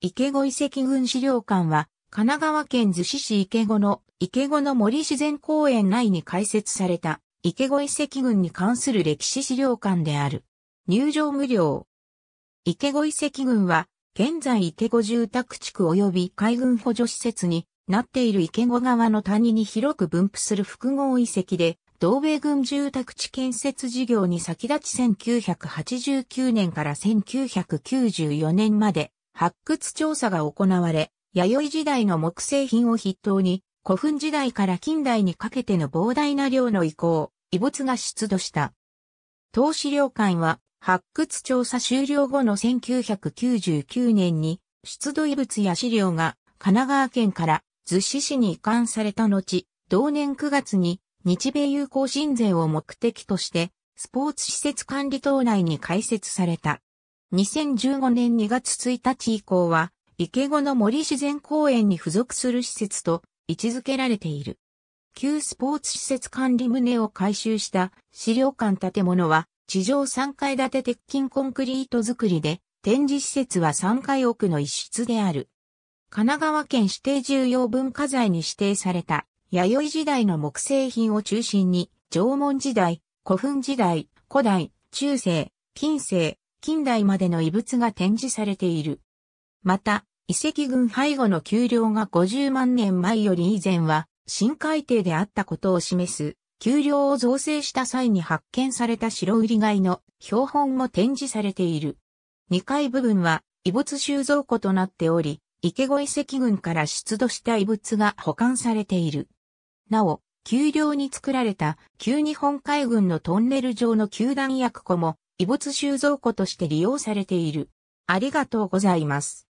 池子遺跡群資料館は、神奈川県逗子市池子の池子の森自然公園内に開設された池子遺跡群に関する歴史資料館である。入場無料。池子遺跡群は、現在池子住宅地区及び海軍補助施設になっている池子川の谷に広く分布する複合遺跡で、同米軍住宅地建設事業に先立ち1989年から1994年まで発掘調査が行われ、弥生時代の木製品を筆頭に、古墳時代から近代にかけての膨大な量の遺構、遺物が出土した。東資料館は、発掘調査終了後の1999年に、出土遺物や資料が神奈川県から逗子市に移管された後、同年9月に日米友好親善を目的として、スポーツ施設管理棟内に開設された。2015年2月1日以降は、池後の森自然公園に付属する施設と位置づけられている。旧スポーツ施設管理棟を改修した資料館建物は地上3階建て鉄筋コンクリート造りで展示施設は3階奥の一室である。神奈川県指定重要文化財に指定された弥生時代の木製品を中心に縄文時代、古墳時代、古代、中世、近世、近代までの遺物が展示されている。また、遺跡群背後の丘陵が50万年前より以前は深海底であったことを示す、丘陵を造成した際に発見された白売り貝の標本も展示されている。2階部分は遺物収蔵庫となっており、池越遺跡群から出土した遺物が保管されている。なお、丘陵に作られた旧日本海軍のトンネル上の球団薬庫も遺物収蔵庫として利用されている。ありがとうございます。